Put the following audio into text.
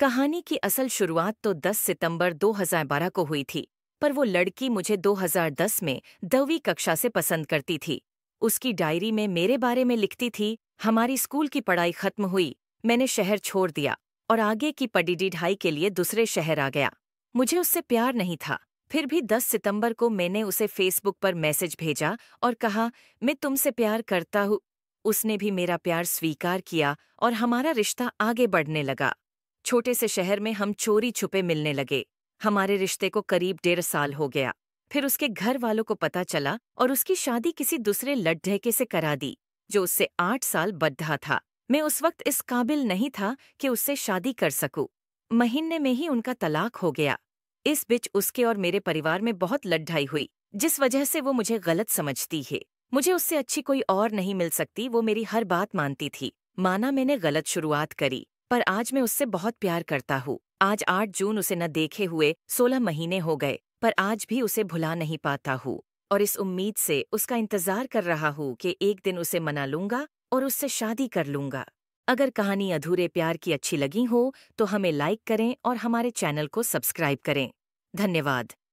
कहानी की असल शुरुआत तो 10 सितंबर 2012 को हुई थी पर वो लड़की मुझे 2010 में दवी कक्षा से पसंद करती थी उसकी डायरी में मेरे बारे में लिखती थी हमारी स्कूल की पढ़ाई खत्म हुई मैंने शहर छोड़ दिया और आगे की पडीडी ढाई के लिए दूसरे शहर आ गया मुझे उससे प्यार नहीं था फिर भी 10 सितंबर को मैंने उसे फेसबुक पर मैसेज भेजा और कहा मैं तुमसे प्यार करता हूँ उसने भी मेरा प्यार स्वीकार किया और हमारा रिश्ता आगे बढ़ने लगा छोटे से शहर में हम चोरी छुपे मिलने लगे हमारे रिश्ते को करीब डेढ़ साल हो गया फिर उसके घर वालों को पता चला और उसकी शादी किसी दूसरे लड्ढेके से करा दी जो उससे आठ साल बद्धा था मैं उस वक्त इस काबिल नहीं था कि उससे शादी कर सकूं। महीने में ही उनका तलाक हो गया इस बीच उसके और मेरे परिवार में बहुत लड्ढाई हुई जिस वजह से वो मुझे गलत समझती है मुझे उससे अच्छी कोई और नहीं मिल सकती वो मेरी हर बात मानती थी माना मैंने गलत शुरुआत करी पर आज मैं उससे बहुत प्यार करता हूँ आज आठ जून उसे न देखे हुए सोलह महीने हो गए पर आज भी उसे भुला नहीं पाता हूँ और इस उम्मीद से उसका इंतजार कर रहा हूँ कि एक दिन उसे मना लूंगा और उससे शादी कर लूंगा अगर कहानी अधूरे प्यार की अच्छी लगी हो तो हमें लाइक करें और हमारे चैनल को सब्सक्राइब करें धन्यवाद